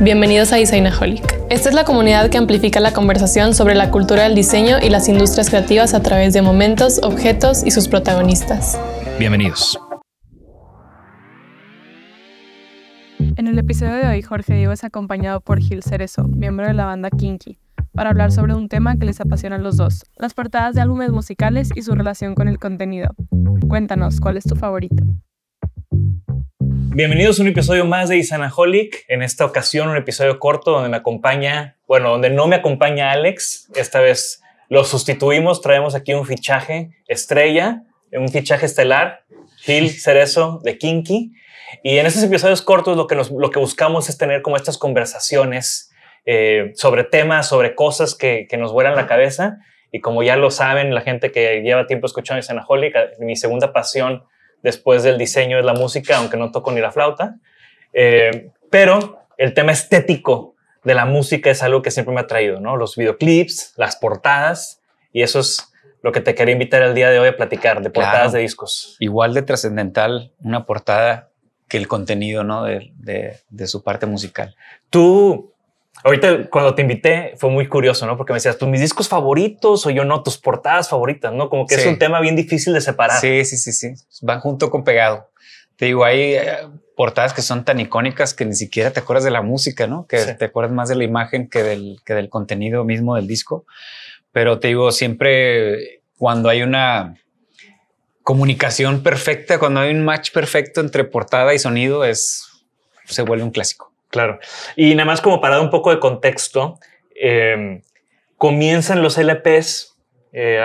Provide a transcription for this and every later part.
Bienvenidos a Designaholic. Esta es la comunidad que amplifica la conversación sobre la cultura del diseño y las industrias creativas a través de momentos, objetos y sus protagonistas. Bienvenidos. En el episodio de hoy, Jorge Diego es acompañado por Gil Cerezo, miembro de la banda Kinky, para hablar sobre un tema que les apasiona a los dos, las portadas de álbumes musicales y su relación con el contenido. Cuéntanos, ¿cuál es tu favorito? Bienvenidos a un episodio más de Isanaholic. En esta ocasión, un episodio corto donde me acompaña, bueno, donde no me acompaña Alex. Esta vez lo sustituimos, traemos aquí un fichaje estrella, un fichaje estelar, Phil Cerezo de Kinky. Y en estos episodios cortos lo que, lo que buscamos es tener como estas conversaciones eh, sobre temas, sobre cosas que, nos vuelan la cabeza. Y como ya lo saben, la gente que lleva tiempo escuchando Isanaholic, mi segunda pasión Después del diseño de la música, aunque no toco ni la flauta. Eh, pero el tema estético de la música es algo que siempre me ha traído, ¿no? Los videoclips, las portadas, y eso es lo que te quería invitar al día de hoy a platicar, de portadas de discos. Igual de trascendental una portada que el contenido, ¿no? De, de su parte musical. Tú Ahorita cuando te invité fue muy curioso, ¿no? Porque me decías, tú pues, mis discos favoritos o yo no, tus portadas favoritas, ¿no? Como que es un tema bien difícil de separar. Sí, sí, sí, sí. Van junto con pegado. Te digo, hay eh, portadas que son tan icónicas que ni siquiera te acuerdas de la música, ¿no? Que te acuerdas más de la imagen que del, que del contenido mismo del disco. Pero te digo, siempre cuando hay una comunicación perfecta, cuando hay un match perfecto entre portada y sonido, es se vuelve un clásico. Claro. Y nada más como para dar un poco de contexto, em, comienzan los LPs eh,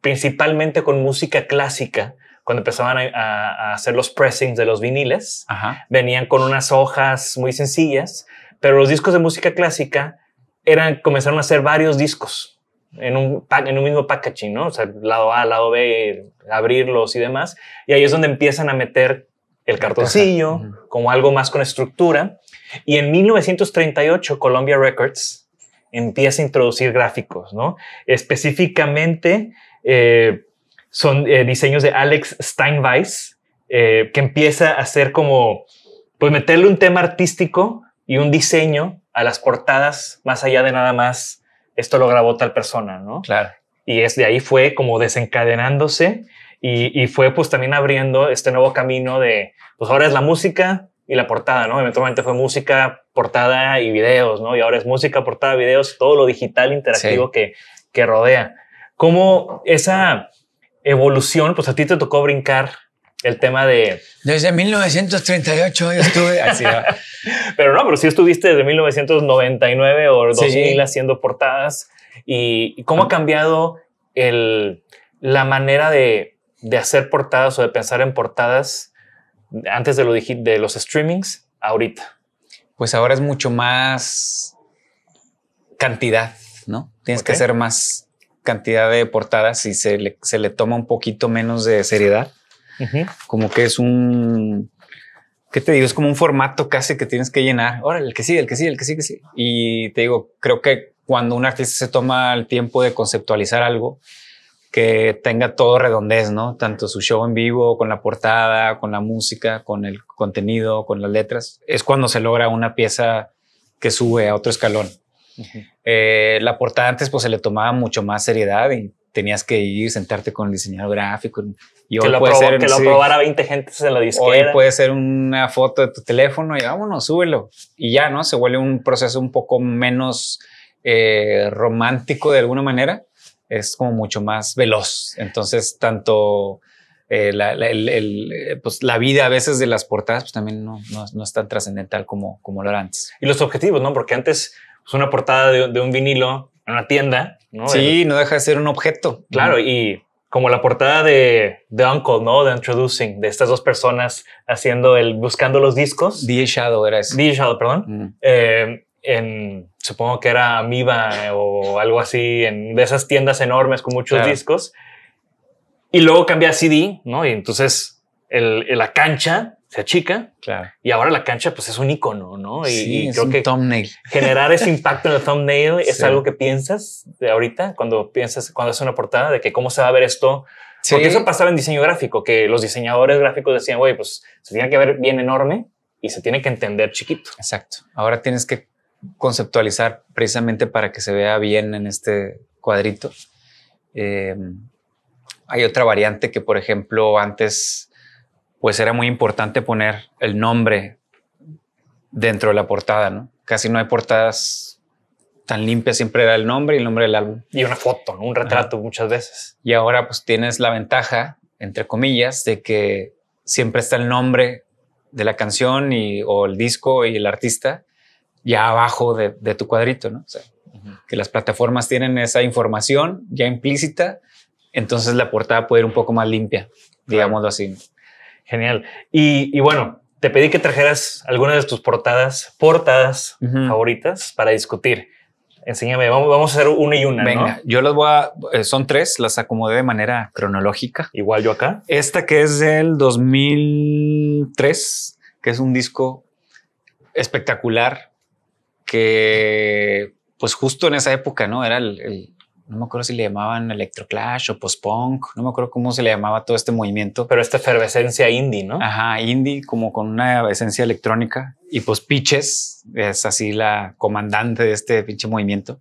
principalmente con música clásica. Cuando empezaban a, hacer los pressings de los viniles, venían con unas hojas muy sencillas, pero los discos de música clásica eran, comenzaron a hacer varios discos en un, en un mismo packaging, ¿no? O sea, lado A, lado B, abrirlos y demás. Y ahí es donde empiezan a meter el cartoncillo, como algo más con estructura. Y en 1938 Columbia Records empieza a introducir gráficos, ¿no? Específicamente eh, son eh, diseños de Alex Steinweiss, eh, que empieza a hacer como, pues meterle un tema artístico y un diseño a las portadas, más allá de nada más, esto lo grabó tal persona, ¿no? Claro. Y es de ahí fue como desencadenándose y, y fue pues también abriendo este nuevo camino de, pues ahora es la música, y la portada, ¿no? Eventualmente fue música, portada y videos, ¿no? Y ahora es música, portada, videos, todo lo digital interactivo que, que rodea. ¿Cómo esa evolución, pues a ti te tocó brincar el tema de... Desde 1938 yo estuve así. pero no, pero sí estuviste desde 1999 o 2000 haciendo portadas. ¿Y, cómo ha ah. cambiado el, la manera de, de hacer portadas o de pensar en portadas antes de, de los streamings, ahorita? Pues ahora es mucho más cantidad, ¿no? Tienes que hacer más cantidad de portadas y se le, toma un poquito menos de seriedad. Como que es un, ¿qué te digo? Es como un formato casi que tienes que llenar. Ahora, el que sí, el que sí, el que sí, que sí. Y te digo, creo que cuando un artista se toma el tiempo de conceptualizar algo, que tenga todo redondez, ¿no? Tanto su show en vivo, con la portada, con la música, con el contenido, con las letras. Es cuando se logra una pieza que sube a otro escalón. Eh, la portada antes pues se le tomaba mucho más seriedad y tenías que ir, sentarte con el diseñador gráfico. Y que que lo probara 20 gente en la disquera. Hoy puede ser una foto de tu teléfono y vámonos, súbelo. Y ya, ¿no? Se vuelve un proceso un poco menos eh, romántico de alguna manera es como mucho más veloz. Entonces, tanto eh, eh, pues, la, vida a veces de las portadas pues, también no, no, es tan trascendental como, como lo era antes. Y los objetivos, ¿no? Porque antes es pues, una portada de, un vinilo en una tienda, ¿no? Sí, no deja de ser un objeto. Claro, y como la portada de de Uncle, ¿no? De Introducing, de estas dos personas haciendo el, buscando los discos. DJ Shadow era eso. DJ Shadow, perdón en, supongo que era Amiba eh, o algo así, en, esas tiendas enormes con muchos discos. Y luego cambia a CD, ¿no? Y entonces la cancha se achica. Claro. Y ahora la cancha, pues es un icono, ¿no? Y, que generar ese impacto en el thumbnail es algo que piensas de ahorita cuando piensas, cuando haces una portada, de que cómo se va a ver esto. Porque eso pasaba en diseño gráfico, que los diseñadores gráficos decían, güey, pues se tiene que ver bien enorme y se tiene que entender chiquito. Exacto. Ahora tienes que conceptualizar precisamente para que se vea bien en este cuadrito. Eh, hay otra variante que, por ejemplo, antes pues era muy importante poner el nombre dentro de la portada, ¿no? Casi no hay portadas tan limpias, siempre era el nombre y el nombre del álbum. Y una foto, un retrato muchas veces. Y ahora pues tienes la ventaja, entre comillas, de que siempre está el nombre de la canción y, o el disco y el artista ya abajo de, tu cuadrito, ¿no? O sea, que las plataformas tienen esa información ya implícita, entonces la portada puede ir un poco más limpia, digámoslo así. Genial. Y, bueno, te pedí que trajeras algunas de tus portadas, portadas favoritas para discutir. Enséñame, vamos, a hacer una y una. Venga, yo las voy a. Eh, son tres, las acomodé de manera cronológica. Igual yo acá. Esta que es del 2003, que es un disco espectacular, que pues justo en esa época, ¿no? Era el, no me acuerdo si le llamaban electroclash o post-punk, no me acuerdo cómo se le llamaba todo este movimiento. Pero esta efervescencia indie, ¿no? Ajá, indie, como con una esencia electrónica. Y pues Pitches es así la comandante de este pinche movimiento.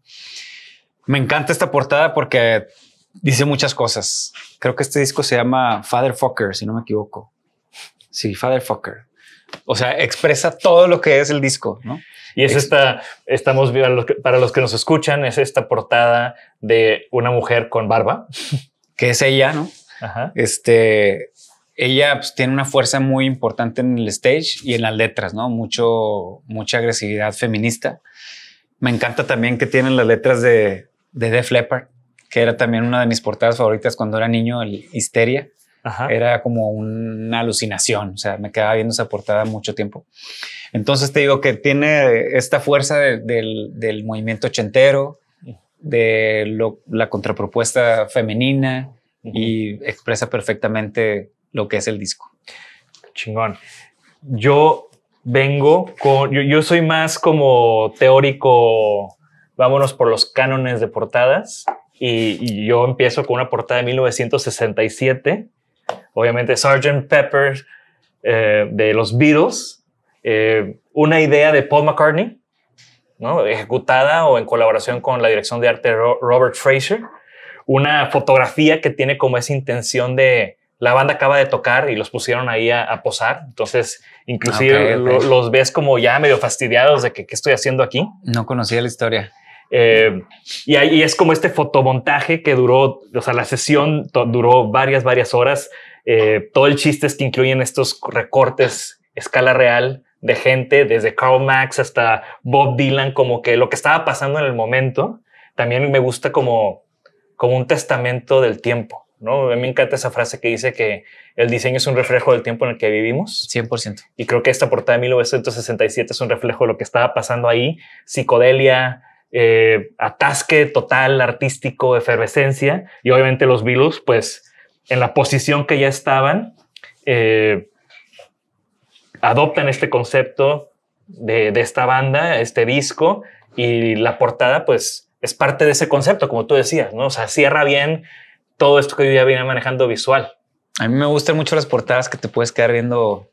Me encanta esta portada porque dice muchas cosas. Creo que este disco se llama Father Fucker, si no me equivoco. Sí, Father Fucker. O sea, expresa todo lo que es el disco, ¿no? Y es esta, estamos, para los que nos escuchan, es esta portada de una mujer con barba. Que es ella, ¿no? Este, ella pues, tiene una fuerza muy importante en el stage y en las letras, ¿no? Mucho, mucha agresividad feminista. Me encanta también que tienen las letras de, de Def Leppard, que era también una de mis portadas favoritas cuando era niño, el Histeria. Era como una alucinación, o sea, me quedaba viendo esa portada mucho tiempo. Entonces te digo que tiene esta fuerza del, movimiento ochentero, de la contrapropuesta femenina y expresa perfectamente lo que es el disco. Chingón. Yo vengo con, yo, soy más como teórico, vámonos por los cánones de portadas. y, yo empiezo con una portada de 1967 obviamente Sgt. Pepper eh, de los Beatles, eh, una idea de Paul McCartney, ¿no? ejecutada o en colaboración con la dirección de arte Robert Fraser, una fotografía que tiene como esa intención de la banda acaba de tocar y los pusieron ahí a, posar, entonces inclusive ah, los ves como ya medio fastidiados de que qué estoy haciendo aquí. No conocía la historia. Eh, y ahí es como este fotomontaje que duró, o sea, la sesión duró varias, varias horas eh, todo el chiste es que incluyen estos recortes escala real de gente, desde Karl Max hasta Bob Dylan, como que lo que estaba pasando en el momento. También me gusta como, como un testamento del tiempo. ¿no? me encanta esa frase que dice que el diseño es un reflejo del tiempo en el que vivimos. 100%. Y creo que esta portada de 1967 es un reflejo de lo que estaba pasando ahí. Psicodelia, eh, atasque total, artístico, efervescencia. Y obviamente los virus pues en la posición que ya estaban, eh, adoptan este concepto de, esta banda, este disco, y la portada, pues, es parte de ese concepto, como tú decías, ¿no? O cierra bien todo esto que yo ya venía manejando visual. A mí me gustan mucho las portadas que te puedes quedar viendo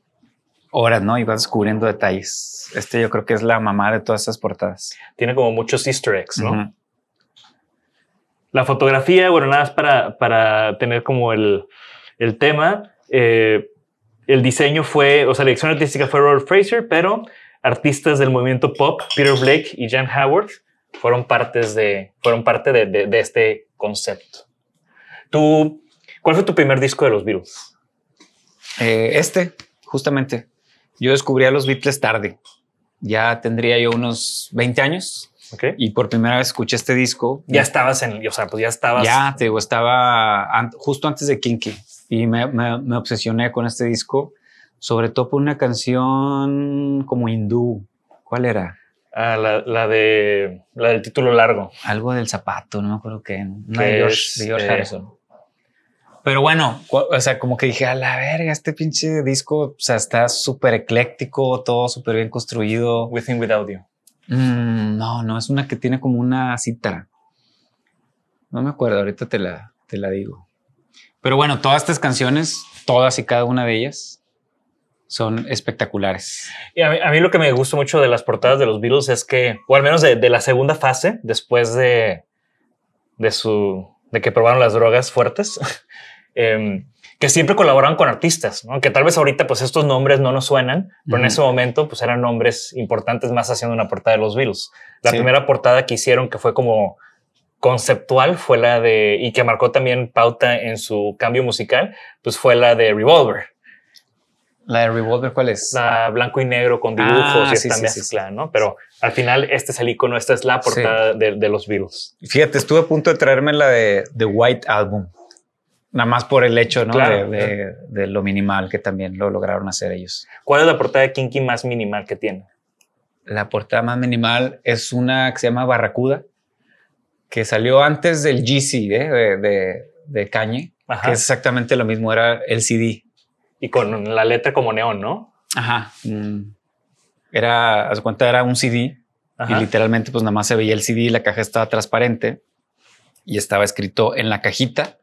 horas, ¿no? Y vas descubriendo detalles. Este yo creo que es la mamá de todas esas portadas. Tiene como muchos easter eggs, ¿no? la fotografía, bueno, nada más para, tener como el, tema. Eh, el diseño fue, o sea, la dirección artística fue Robert Fraser, pero artistas del movimiento pop, Peter Blake y Jan Howard, fueron, partes de, fueron parte de, este concepto. ¿Tú, ¿Cuál fue tu primer disco de los Beatles? Eh, este, justamente. Yo descubrí a los Beatles tarde. Ya tendría yo unos 20 años y por primera vez escuché este disco. Ya estabas en, o sea, pues ya estabas. Ya, te digo, estaba justo antes de Kinky y me, obsesioné con este disco, sobre todo por una canción como hindú. ¿Cuál era? Ah, la, de, la del título largo. Algo del zapato, no me acuerdo qué. de George, Harrison. Pero bueno, o sea, como que dije, a la verga, este pinche disco, o sea, está súper ecléctico, todo súper bien construido. Within Without You. Mm, no, no, es una que tiene como una cita. No me acuerdo, ahorita te la, te la digo. Pero bueno, todas estas canciones, todas y cada una de ellas, son espectaculares. Y a, mí, lo que me gustó mucho de las portadas de los Beatles es que, o al menos de, la segunda fase, después de, de, su, de que probaron las drogas fuertes, em, que siempre colaboraban con artistas, ¿no? que tal vez ahorita pues estos nombres no nos suenan, pero en ese momento pues eran nombres importantes más haciendo una portada de los Beatles. La primera portada que hicieron que fue como conceptual fue la de, y que marcó también pauta en su cambio musical, pues fue la de Revolver. ¿La de Revolver cuál es? La blanco y negro con dibujos ah, y esta ¿no? Pero al final este es el icono, esta es la portada de, de, los Beatles. Fíjate, estuve a punto de traerme la de The White Album. Nada más por el hecho de, lo minimal que también lo lograron hacer ellos. ¿Cuál es la portada de Kinky más minimal que tiene? La portada más minimal es una que se llama Barracuda, que salió antes del GC ¿eh? de, de, que es exactamente lo mismo, era el CD. Y con la letra como neón, ¿no? Ajá. Mm. Era, a su cuenta, era un CD y literalmente pues nada más se veía el CD, y la caja estaba transparente y estaba escrito en la cajita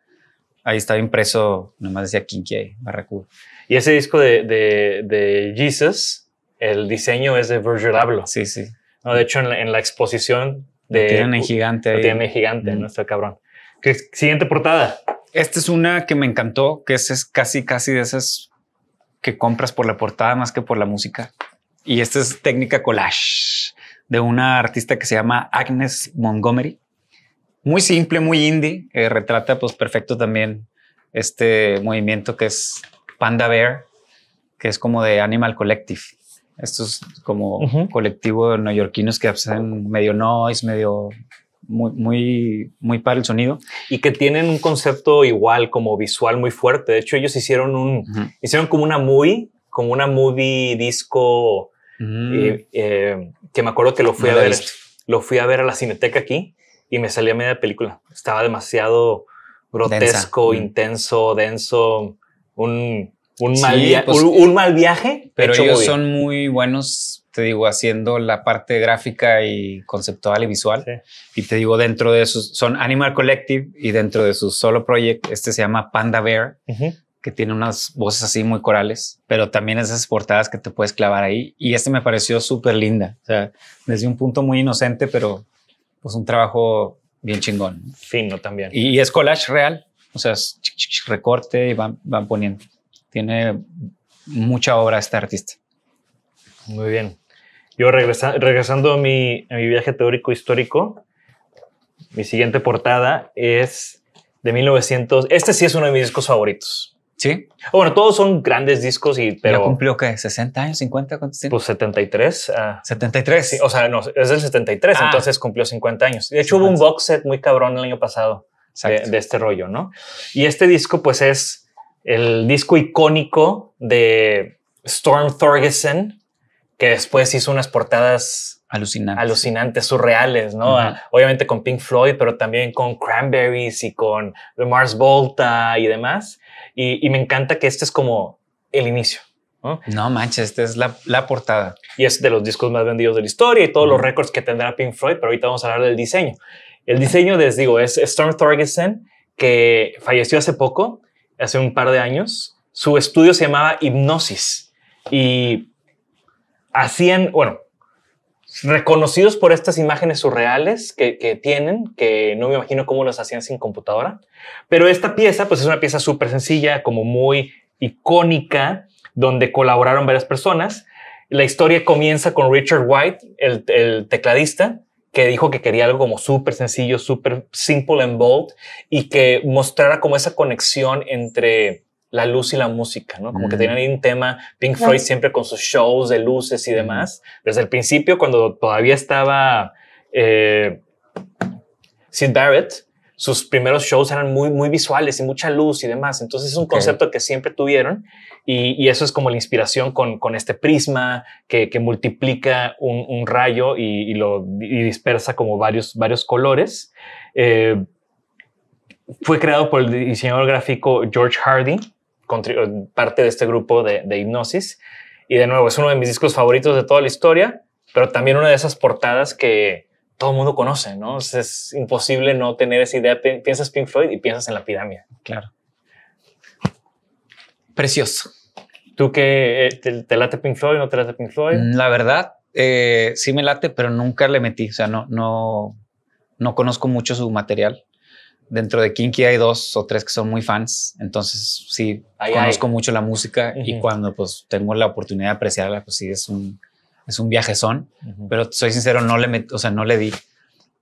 Ahí estaba impreso, nomás decía Kinky Barracuda. Y ese disco de, Jesus, el diseño es de Virgil Abloh. Sí, sí. No, de hecho, en la, exposición de... Lo tienen en gigante. Lo tienen en gigante, nuestro cabrón. ¿Qué, siguiente portada. Esta es una que me encantó, que es, casi, casi de esas que compras por la portada más que por la música. Y esta es técnica collage de una artista que se llama Agnes Montgomery muy simple, muy indie. Eh, retrata pues perfecto también este movimiento que es Panda Bear, que es como de Animal Collective. Esto es como un colectivo de neoyorquinos que hacen medio noise, medio muy, muy, muy para el sonido. Y que tienen un concepto igual, como visual muy fuerte. De hecho, ellos hicieron un, hicieron como una muy como una movie disco, mm. eh, eh, que me acuerdo que lo fui a ver, lo fui a ver a la Cineteca aquí y me salía media película. Estaba demasiado grotesco, intenso, denso, un, un, mal, pues, un, mal, viaje. Pero ellos son muy buenos, te digo, haciendo la parte gráfica y conceptual y visual. Y te digo, dentro de sus, son Animal Collective y dentro de su solo project, este se llama Panda Bear. que tiene unas voces así muy corales, pero también esas portadas que te puedes clavar ahí. Y este me pareció súper linda, o sea, desde un punto muy inocente, pero pues un trabajo bien chingón. Fino también. Y, es collage real, o sea, recorte y van, poniendo. Tiene mucha obra esta artista. Muy bien. Yo regresando a mi, a mi viaje teórico histórico, mi siguiente portada es de 1900. Este sí es uno de mis discos favoritos. Sí. Oh, bueno, todos son grandes discos y pero. cumplió qué? ¿60 años? ¿50? ¿Cuántos Pues 73. 73. Ah. o sea, no, es del 73, ah. entonces cumplió 50 años. De hecho, hubo un box set muy cabrón el año pasado de, de, este rollo, ¿no? Y este disco, pues es el disco icónico de Storm Thorgerson, que después hizo unas portadas alucinantes. alucinantes, surreales, ¿no? Ah, obviamente con Pink Floyd, pero también con Cranberries y con The Mars Volta y demás. Y, me encanta que este es como el inicio. No, no manches, esta es la, portada. Y es de los discos más vendidos de la historia y todos los récords que tendrá Pink Floyd, pero ahorita vamos a hablar del diseño. El diseño, les digo, es Storm Thorgerson, que falleció hace poco, hace un par de años. Su estudio se llamaba Hipnosis y hacían, bueno, reconocidos por estas imágenes surreales que, tienen, que no me imagino cómo las hacían sin computadora. Pero esta pieza, pues es una pieza súper sencilla, como muy icónica, donde colaboraron varias personas. La historia comienza con Richard White, el, el tecladista, que dijo que quería algo como súper sencillo, súper simple and bold, y que mostrara como esa conexión entre la luz y la música, ¿no? Como que tenían mm. un tema, Pink Floyd siempre con sus shows de luces y demás. Desde el principio, cuando todavía estaba eh, Sid Barrett, sus primeros shows eran muy, muy visuales y mucha luz y demás. Entonces es un concepto que siempre tuvieron y, eso es como la inspiración con, este prisma que, multiplica un, rayo y, lo dispersa como varios, varios colores. Eh, fue creado por el diseñador gráfico George Hardy eh, parte de este grupo de, de hipnosis. Y de nuevo, es uno de mis discos favoritos de toda la historia, pero también una de esas portadas que todo el mundo conoce, ¿no? Es, imposible no tener esa idea. Piensas Pink Floyd y piensas en la pirámide. Claro. Precioso. ¿Tú qué? Eh, te, late Pink Floyd no te late Pink Floyd? Mm, la verdad, eh, sí me late, pero nunca le metí. O sea, no, no, no conozco mucho su material dentro de Kinky hay dos o tres que son muy fans, entonces sí, conozco mucho la música y cuando pues tengo la oportunidad de apreciarla, pues sí, es un, es un viajezón, pero soy sincero, no le, meto o sea, no le di,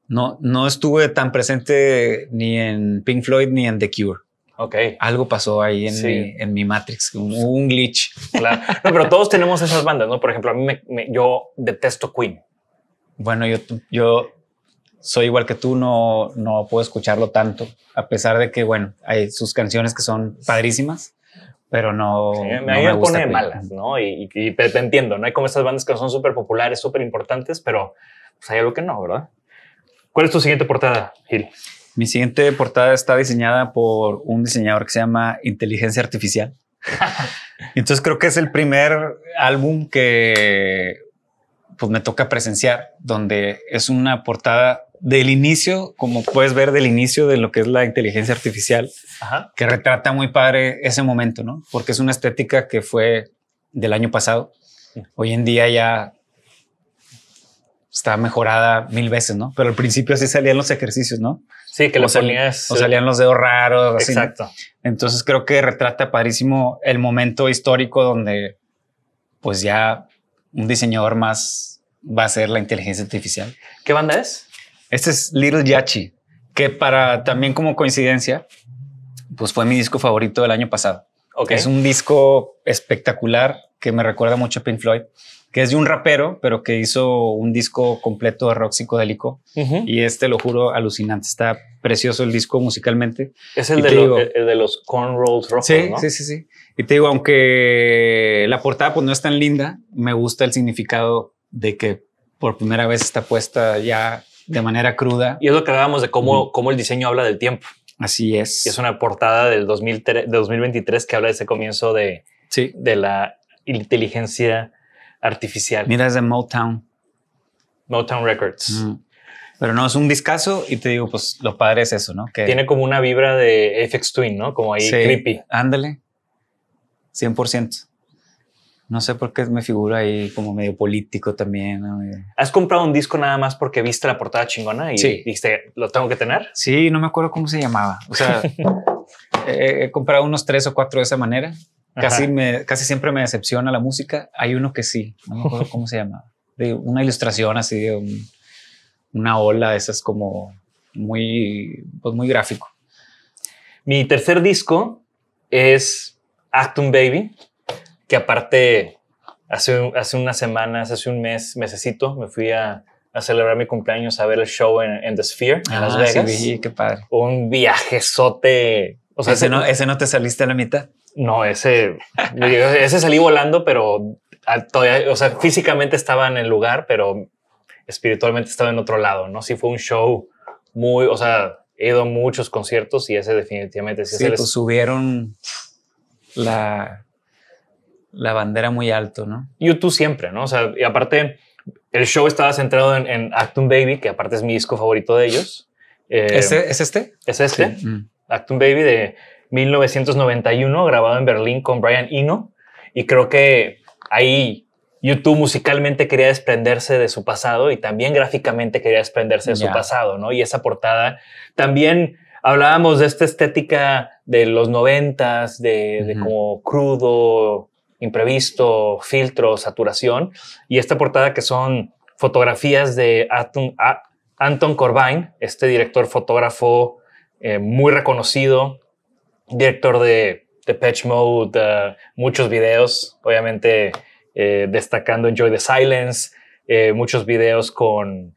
no, no estuve tan presente ni en Pink Floyd ni en The Cure. ok Algo pasó ahí en, mi, Matrix, un glitch. Claro. pero todos tenemos esas bandas, ¿no? Por ejemplo, a mí me, yo detesto Queen. Bueno, yo, yo soy igual que tú, no, no puedo escucharlo tanto, a pesar de que, bueno, hay sus canciones que son padrísimas, pero no. me, me pone malas, ¿no? Y, te, entiendo, ¿no? Hay como estas bandas que son súper populares, súper importantes, pero pues, hay algo que no, ¿verdad? ¿Cuál es tu siguiente portada, Gil? Mi siguiente portada está diseñada por un diseñador que se llama Inteligencia Artificial. Entonces creo que es el primer álbum que pues me toca presenciar, donde es una portada del inicio, como puedes ver del inicio de lo que es la inteligencia artificial, que retrata muy padre ese momento, ¿no? Porque es una estética que fue del año pasado. Hoy en día ya está mejorada mil veces, ¿no? Pero al principio así salían los ejercicios, ¿no? Sí, que los ponías... O salían los dedos raros. Exacto. Entonces creo que retrata padrísimo el momento histórico donde pues ya un diseñador más va a ser la inteligencia artificial. ¿Qué banda es? Este es Little Yachi, que para también como coincidencia, pues fue mi disco favorito del año pasado. Okay. Es un disco espectacular que me recuerda mucho a Pink Floyd, que es de un rapero, pero que hizo un disco completo de rock psicodélico. Y este, lo juro, alucinante. Está precioso el disco musicalmente. Es el, de, los corn rolls ¿no? Sí, sí, sí. Y te digo, aunque la portada pues, no es tan linda, me gusta el significado de que por primera vez está puesta ya de manera cruda. Y es lo que hablábamos de cómo, cómo el diseño habla del tiempo. Así es. Y es una portada del de 2023 que habla de ese comienzo de, de la inteligencia artificial. Mira, es de Motown. Motown Records. Pero no, es un discazo y te digo, pues lo padre es eso, ¿no? Que Tiene como una vibra de FX Twin, ¿no? Como ahí sí. creepy. Ándale. 100%. No sé por qué me figura ahí como medio político también. ¿Has comprado un disco nada más porque viste la portada chingona y dijiste, lo tengo que tener? Sí, no me acuerdo cómo se llamaba. O sea, he, comprado unos tres o cuatro de esa manera. Casi, me, casi siempre me decepciona la música. Hay uno que sí, no me acuerdo cómo se llamaba. De una ilustración así de una ola, eso es como muy, pues muy gráfico. Mi tercer disco es Actum Baby que aparte hace, hace unas semanas, hace un mes, necesito me fui a, celebrar mi cumpleaños a ver el show en, The Sphere, en Las ah, Vegas. Sí, qué padre. Un viajezote. O sea, ese, no, ese no te saliste a la mitad. No, ese, ese salí volando, pero todavía, o sea, físicamente estaba en el lugar, pero espiritualmente estaba en otro lado, ¿no? Sí fue un show muy, o sea, he ido a muchos conciertos y ese definitivamente sí, es el... Pues subieron la la bandera muy alto, ¿no? YouTube siempre, ¿no? O sea, y aparte, el show estaba centrado en, en Baby, que aparte es mi disco favorito de ellos. Eh, ¿Es, este? Es este. Sí. Mm. Baby de 1991, grabado en Berlín con Brian Eno. Y creo que ahí YouTube musicalmente quería desprenderse de su pasado y también gráficamente quería desprenderse de su pasado, ¿no? Y esa portada también hablábamos de esta estética de los noventas, de como crudo, imprevisto, filtro, saturación. Y esta portada que son fotografías de Anton Corbijn, este director fotógrafo eh, muy reconocido, director de Patch Mode, eh, muchos videos, obviamente eh, destacando Enjoy the Silence, muchos videos con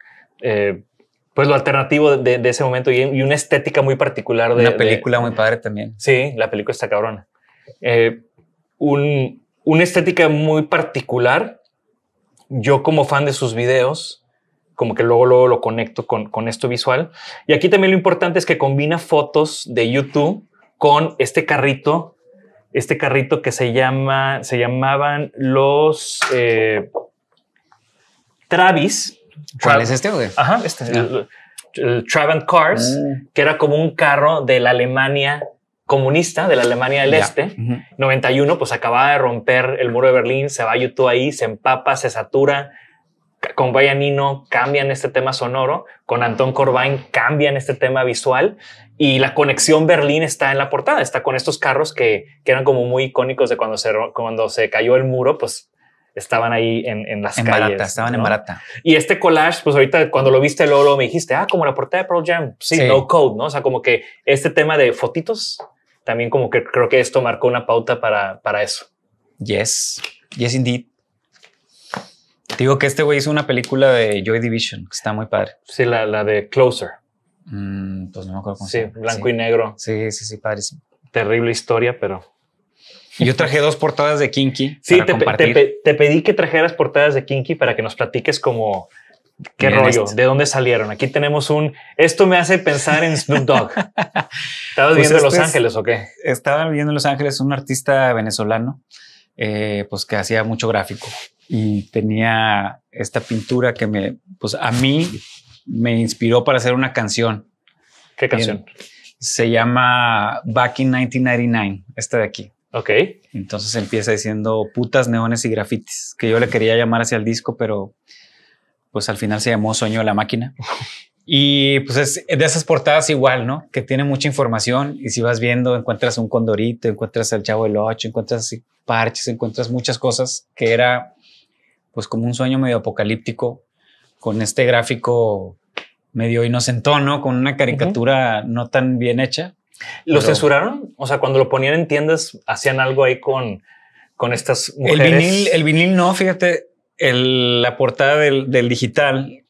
pues lo alternativo de, ese momento y, una estética muy particular de una película muy padre también. Sí, la película está cabrona. un, una estética muy particular. Yo como fan de sus videos, como que luego, lo conecto con, con esto visual. Y aquí también lo importante es que combina fotos de YouTube con este carrito, este carrito que se llama, se llamaban los eh, Travis. ¿Cuál este? Ajá, este. Ah. Cars, ah. que era como un carro de la Alemania comunista de la Alemania del Este. 91, pues acababa de romper el muro de Berlín, se va YouTube ahí, se empapa, se satura. Con Guayanino cambian este tema sonoro, con Anton Corbain cambian este tema visual y la conexión Berlín está en la portada, está con estos carros que, eran como muy icónicos de cuando se, cuando se cayó el muro, pues estaban ahí en, en las en Barata, estaban en barata. Y este collage, pues ahorita cuando lo viste, Lolo, me dijiste, ah, como la portada de Pearl Jam, sí, no code, ¿no? O sea, como que este tema de fotitos, también como que creo que esto marcó una pauta para, para eso. Yes, yes indeed. Digo que este güey hizo una película de Joy Division, que está muy padre. Sí, la, de Closer. Mm, pues no me acuerdo cómo Sí, blanco y negro. Sí, sí, sí, padre. Terrible historia, pero yo traje dos portadas de Kinky. Sí, te, te, pedí que trajeras portadas de Kinky para que nos platiques como qué rollo, este. de dónde salieron. Aquí tenemos un. Esto me hace pensar en Snoop Dogg. ¿Estabas pues viendo Los este Ángeles o qué? Estaba viendo Los Ángeles un artista venezolano, eh, pues que hacía mucho gráfico y tenía esta pintura que me, pues a mí me inspiró para hacer una canción. ¿Qué canción? se llama Back in 1999, esta de aquí. Ok. Entonces empieza diciendo putas, neones y grafitis, que yo le quería llamar hacia el disco, pero pues al final se llamó Sueño de la Máquina. Y pues es de esas portadas igual, ¿no? Que tiene mucha información y si vas viendo encuentras un condorito, encuentras el chavo del 8, encuentras parches, encuentras muchas cosas que era pues como un sueño medio apocalíptico con este gráfico medio inocentón, ¿no? Con una caricatura no tan bien hecha, ¿Lo censuraron? O sea, cuando lo ponían en tiendas, ¿hacían algo ahí con, con estas mujeres? El vinil, el vinil no, fíjate, la portada del, del digital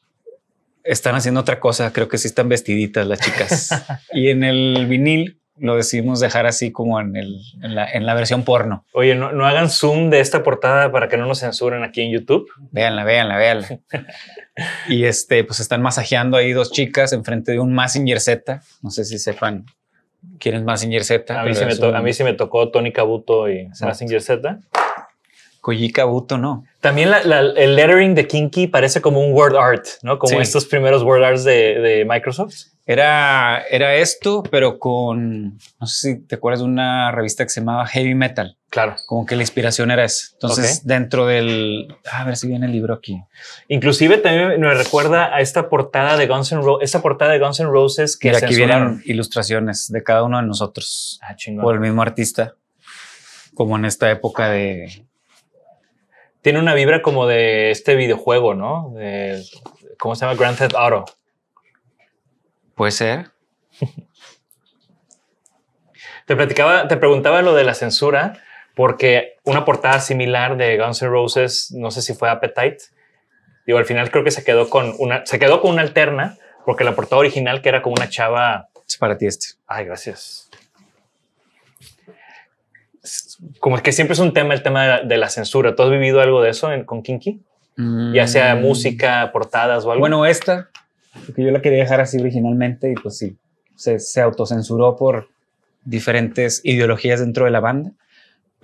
están haciendo otra cosa. Creo que sí están vestiditas las chicas. y en el vinil lo decidimos dejar así como en, el, en, la, en la, versión porno. Oye, no, no, hagan zoom de esta portada para que no nos censuren aquí en YouTube. Véanla, véanla, véanla. y este, pues están masajeando ahí dos chicas enfrente de un Massinger Z. No sé si sepan Quieren más Massinger Z? A mí, sí me, tocó Tony Cabuto y Massinger Z. Koji Kabuto, no. También el lettering de Kinky parece como un word art, ¿no? Como estos primeros word arts de, Microsoft. Era, era esto, pero con, no sé si te acuerdas de una revista que se llamaba Heavy Metal. Claro. Como que la inspiración era eso Entonces, dentro del... A ver si viene el libro aquí. Inclusive también me recuerda a esta portada de Guns N' Roses, esta portada de Guns N' Roses que... aquí vienen ilustraciones de cada uno de nosotros. Ah, el mismo artista. Como en esta época de... Tiene una vibra como de este videojuego, ¿no? De, ¿Cómo se llama? Grand Theft Auto. Puede ser. Te platicaba, te preguntaba lo de la censura, porque una portada similar de Guns N' Roses, no sé si fue Appetite, digo, al final creo que se quedó con una, se quedó con una alterna, porque la portada original que era como una chava... Es para ti este. Ay, gracias. Como es que siempre es un tema el tema de la, censura. ¿Tú has vivido algo de eso con Kinky? Ya sea mm. música, portadas o algo. Bueno, esta, porque yo la quería dejar así originalmente y pues sí, se autocensuró por diferentes ideologías dentro de la banda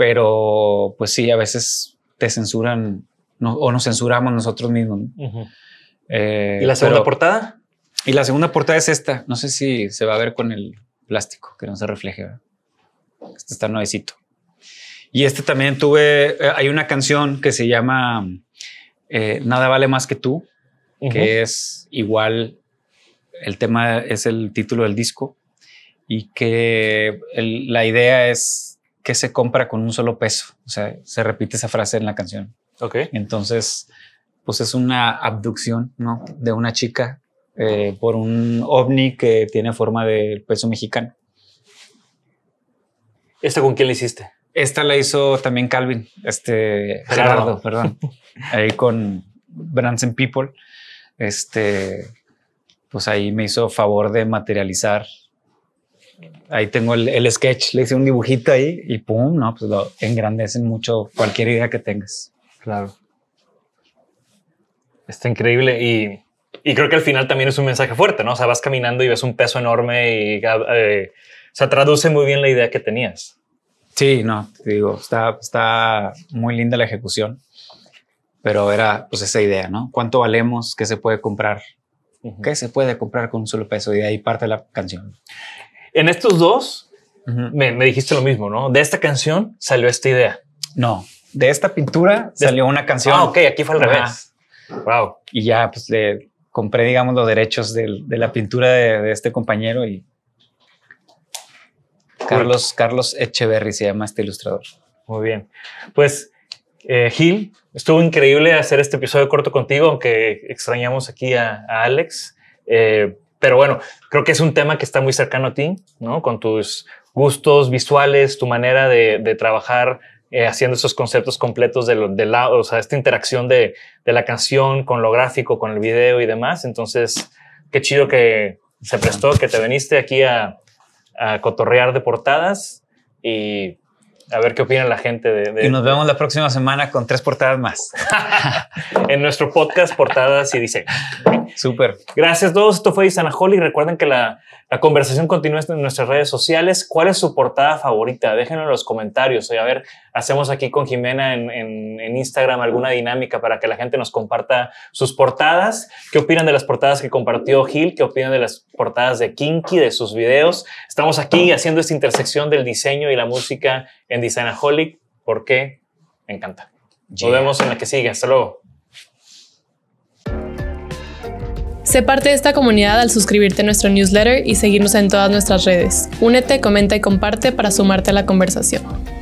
pero pues sí, a veces te censuran o nos censuramos nosotros mismos. Eh, ¿Y la segunda portada? Y la segunda portada es esta. No sé si se va a ver con el plástico, que no se refleje. Este está nuevecito. Y este también tuve, eh, hay una canción que se llama eh, Nada vale más que tú, que es igual, el tema es el título del disco y que la idea es que se compra con un solo peso. O sea, se repite esa frase en la canción. Ok. Entonces, pues es una abducción, ¿no? De una chica eh, por un ovni que tiene forma del peso mexicano. ¿Esta con quién la hiciste? Esta la hizo también Calvin, este Gerardo, perdón. ahí con Branson People. Este, pues ahí me hizo favor de materializar ahí tengo el, sketch, le hice un dibujito ahí y pum, no, pues lo engrandecen mucho cualquier idea que tengas. Claro. Está increíble y, y creo que al final también es un mensaje fuerte, ¿no? O sea, vas caminando y ves un peso enorme y eh, se traduce muy bien la idea que tenías. Sí, no, te digo, está, está muy linda la ejecución, pero era pues esa idea, ¿no? ¿Cuánto valemos? ¿Qué se puede comprar? ¿Qué se puede comprar con un solo peso? Y de ahí parte la canción. En estos dos, me, dijiste lo mismo, ¿no? De esta canción salió esta idea. No, de esta pintura salió una canción. Ah, ok, aquí fue al revés. Wow. Y ya, pues le compré, digamos, los derechos de la pintura de, este compañero y Carlos, Carlos Echeverry se llama este ilustrador. Muy bien. Pues, eh, Gil, estuvo increíble hacer este episodio corto contigo, aunque extrañamos aquí a, a Alex. Eh, pero bueno, creo que es un tema que está muy cercano a ti, ¿no? Con tus gustos visuales, tu manera de, trabajar eh, haciendo esos conceptos completos de, los de la, o sea, esta interacción de, de, la canción con lo gráfico, con el video y demás. Entonces, qué chido que se prestó, que te viniste aquí a, a cotorrear de portadas y a ver qué opina la gente de, Y nos vemos la próxima semana con tres portadas más. en nuestro podcast Portadas y dice Súper. Gracias a todos. Esto fue y Recuerden que la la conversación continúa en nuestras redes sociales. ¿Cuál es su portada favorita? Déjenlo en los comentarios. Oye, a ver, hacemos aquí con Jimena en, Instagram alguna dinámica para que la gente nos comparta sus portadas. ¿Qué opinan de las portadas que compartió Gil? ¿Qué opinan de las portadas de Kinky, de sus videos? Estamos aquí haciendo esta intersección del diseño y la música en Designaholic porque me encanta. Nos vemos en la que sigue. Hasta luego. Sé parte de esta comunidad al suscribirte a nuestro newsletter y seguirnos en todas nuestras redes. Únete, comenta y comparte para sumarte a la conversación.